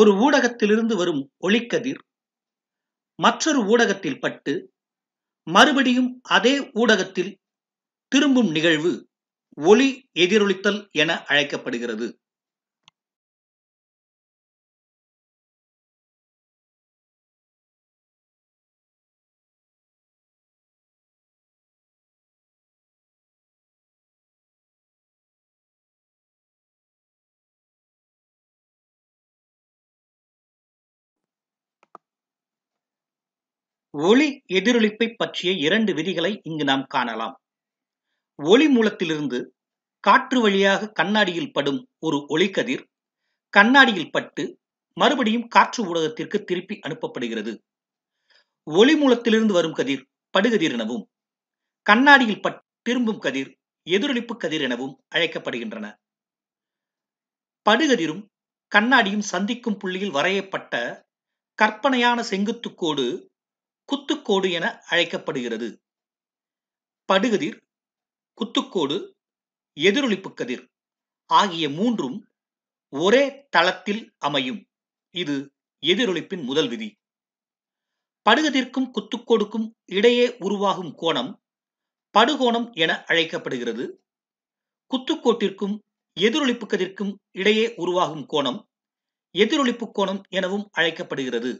ஒரு ஊடகத்திலிருந்து வரும் ஒளிக்கதிர் மற்றொரு ஊடகத்தில் பட்டு மறுபடியும் அதே ஊடகத்தில் திரும்பும் நிகழ்வு ஒளி எதிரொலித்தல் என அழைக்கப்படுகிறது ஒளி எதிரொலிப்பை பற்றிய இரண்டு விதிகளை இங்கு நாம் காணலாம் ஒளி மூலத்திலிருந்து காற்று வழியாக கண்ணாடியில் படும் ஒரு ஒளிக்கதிர் கண்ணாடியில் பட்டு மறுபடியும் காற்று ஊடகத்திற்கு திருப்பி அனுப்பப்படுகிறது ஒளி மூலத்திலிருந்து வரும் கதிர் படுகதிர் எனவும் கண்ணாடியில் பட் திரும்பும் கதிர் எதிரொலிப்பு கதிர் எனவும் அழைக்கப்படுகின்றன படுகதிரும் கண்ணாடியும் சந்திக்கும் புள்ளியில் வரையப்பட்ட கற்பனையான செங்குத்துக்கோடு குத்துக்கோடு என அழைக்கப்படுகிறது படுகதிர் குத்துக்கோடு எதிரொளிப்பு கதிர் ஆகிய மூன்றும் ஒரே தளத்தில் அமையும் இது எதிரொளிப்பின் முதல் விதி படுகதிற்கும் குத்துக்கோடுக்கும் இடையே உருவாகும் கோணம் படுகோணம் என அழைக்கப்படுகிறது குத்துக்கோட்டிற்கும் எதிரொளிப்பு கதிர்க்கும் இடையே உருவாகும் கோணம் எதிரொளிப்பு கோணம் எனவும் அழைக்கப்படுகிறது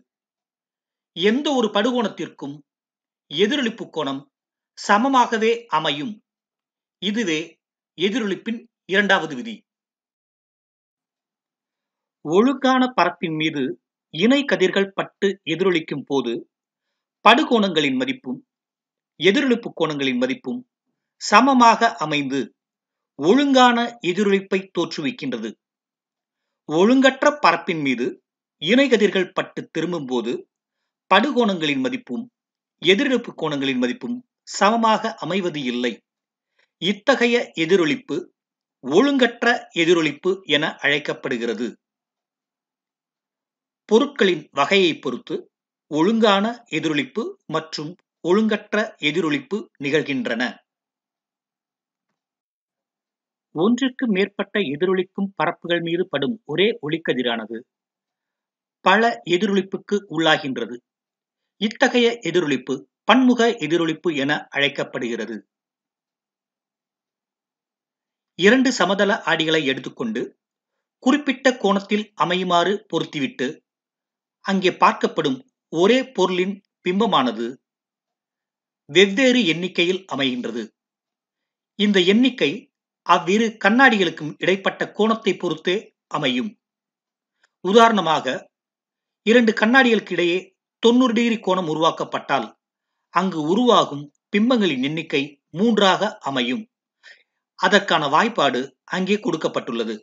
எந்த ஒரு படுகோணத்திற்கும் எதிரொளிப்பு கோணம் சமமாகவே அமையும் இதுவே எதிரொலிப்பின் இரண்டாவது விதி ஒழுக்கான பரப்பின் மீது இணை கதிர்கள் பட்டு எதிரொலிக்கும் போது படுகோணங்களின் மதிப்பும் எதிரொலிப்பு கோணங்களின் மதிப்பும் சமமாக அமைந்து ஒழுங்கான எதிரொலிப்பை தோற்றுவிக்கின்றது ஒழுங்கற்ற பரப்பின் மீது இணை கதிர்கள் பட்டு திரும்பும் போது படுகோணங்களின் மதிப்பும் எதிரிழப்பு கோணங்களின் மதிப்பும் சமமாக அமைவது இல்லை இத்தகைய எதிரொலிப்பு ஒழுங்கற்ற எதிரொலிப்பு என அழைக்கப்படுகிறது பொருட்களின் வகையை பொறுத்து ஒழுங்கான எதிரொலிப்பு மற்றும் ஒழுங்கற்ற எதிரொலிப்பு நிகழ்கின்றன ஒன்றிற்கு மேற்பட்ட எதிரொலிக்கும் பரப்புகள் மீது படும் ஒரே ஒளிக்கதிரானது பல எதிரொலிப்புக்கு உள்ளாகின்றது இத்தகைய எதிரொலிப்பு பன்முக எதிரொலிப்பு என அழைக்கப்படுகிறது இரண்டு சமதள ஆடிகளை எடுத்துக்கொண்டு குறிப்பிட்ட கோணத்தில் அமையுமாறு பொருத்திவிட்டு அங்கே பார்க்கப்படும் ஒரே பொருளின் பிம்பமானது வெவ்வேறு எண்ணிக்கையில் அமைகின்றது இந்த எண்ணிக்கை அவ்விரு கண்ணாடிகளுக்கும் இடைப்பட்ட கோணத்தை பொறுத்தே அமையும் உதாரணமாக இரண்டு கண்ணாடிகளுக்கு இடையே தொண்ணூறு டிகிரி கோணம் உருவாக்கப்பட்டால் அங்கு உருவாகும் பிம்பங்களின் எண்ணிக்கை மூன்றாக அமையும் அதற்கான வாய்ப்பாடு அங்கே கொடுக்கப்பட்டுள்ளது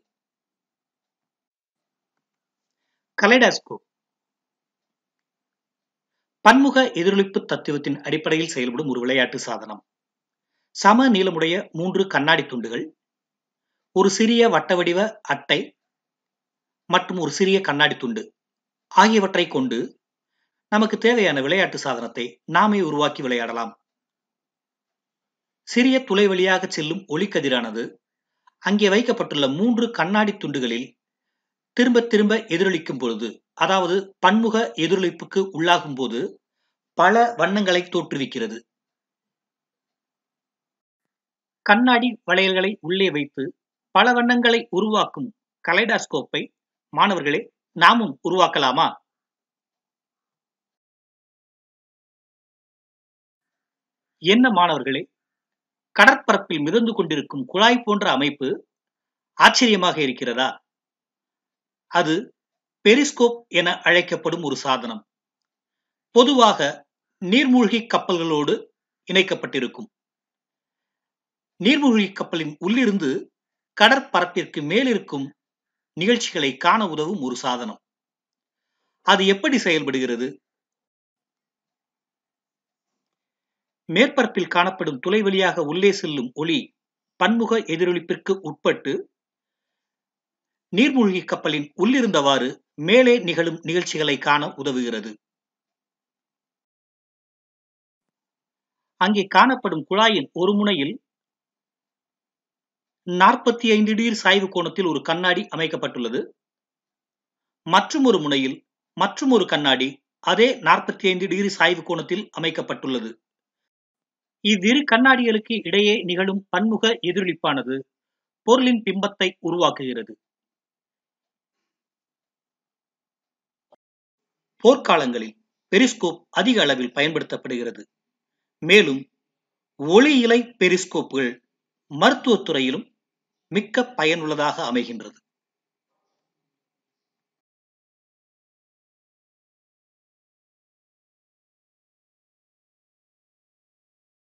கலைடாஸ்கோ பன்முக எதிரொலிப்பு தத்துவத்தின் அடிப்படையில் செயல்படும் ஒரு விளையாட்டு சாதனம் சம நீளமுடைய மூன்று கண்ணாடி துண்டுகள் ஒரு சிறிய வட்ட வடிவ அட்டை மற்றும் ஒரு சிறிய கண்ணாடி துண்டு ஆகியவற்றை கொண்டு நமக்கு தேவையான விளையாட்டு சாதனத்தை நாமே உருவாக்கி விளையாடலாம் சிறிய துளை வழியாக செல்லும் ஒளிக்கதிரானது அங்கே வைக்கப்பட்டுள்ள மூன்று கண்ணாடி துண்டுகளில் திரும்ப திரும்ப எதிரொலிக்கும் பொழுது அதாவது பன்முக எதிரொலிப்புக்கு உள்ளாகும் போது பல வண்ணங்களை தோற்றுவிக்கிறது கண்ணாடி வளையல்களை உள்ளே வைத்து பல வண்ணங்களை உருவாக்கும் கலைடாஸ்கோப்பை மாணவர்களே நாமும் உருவாக்கலாமா என்ன மாணவர்களே கடற்பரப்பில் மிதந்து கொண்டிருக்கும் குழாய் போன்ற அமைப்பு ஆச்சரியமாக இருக்கிறதா அது பெரிஸ்கோப் என அழைக்கப்படும் ஒரு சாதனம் பொதுவாக நீர்மூழ்கி கப்பல்களோடு இணைக்கப்பட்டிருக்கும் நீர்மூழ்கி கப்பலின் உள்ளிருந்து கடற்பரப்பிற்கு மேலிருக்கும் நிகழ்ச்சிகளை காண உதவும் ஒரு சாதனம் அது எப்படி செயல்படுகிறது மேற்பரப்பில் காணப்படும் துளை வழியாக உள்ளே செல்லும் ஒளி பன்முக எதிரொலிப்பிற்கு உட்பட்டு நீர்மூழ்கி கப்பலின் உள்ளிருந்தவாறு மேலே நிகழும் நிகழ்ச்சிகளை காண உதவுகிறது அங்கே காணப்படும் குழாயின் ஒரு முனையில் நாற்பத்தி ஐந்து டிகிரி சாய்வு கோணத்தில் ஒரு கண்ணாடி அமைக்கப்பட்டுள்ளது மற்றும் ஒரு முனையில் மற்றும் ஒரு கண்ணாடி அதே நாற்பத்தி ஐந்து டிகிரி சாய்வு கோணத்தில் அமைக்கப்பட்டுள்ளது இவ்விரு கண்ணாடிகளுக்கு இடையே நிகழும் பன்முக எதிரொலிப்பானது பொருளின் பிம்பத்தை உருவாக்குகிறது போர்க்காலங்களில் பெரிஸ்கோப் அதிக அளவில் பயன்படுத்தப்படுகிறது மேலும் ஒளி இலை பெரிஸ்கோப்புகள் மருத்துவத்துறையிலும் மிக்க பயனுள்ளதாக அமைகின்றது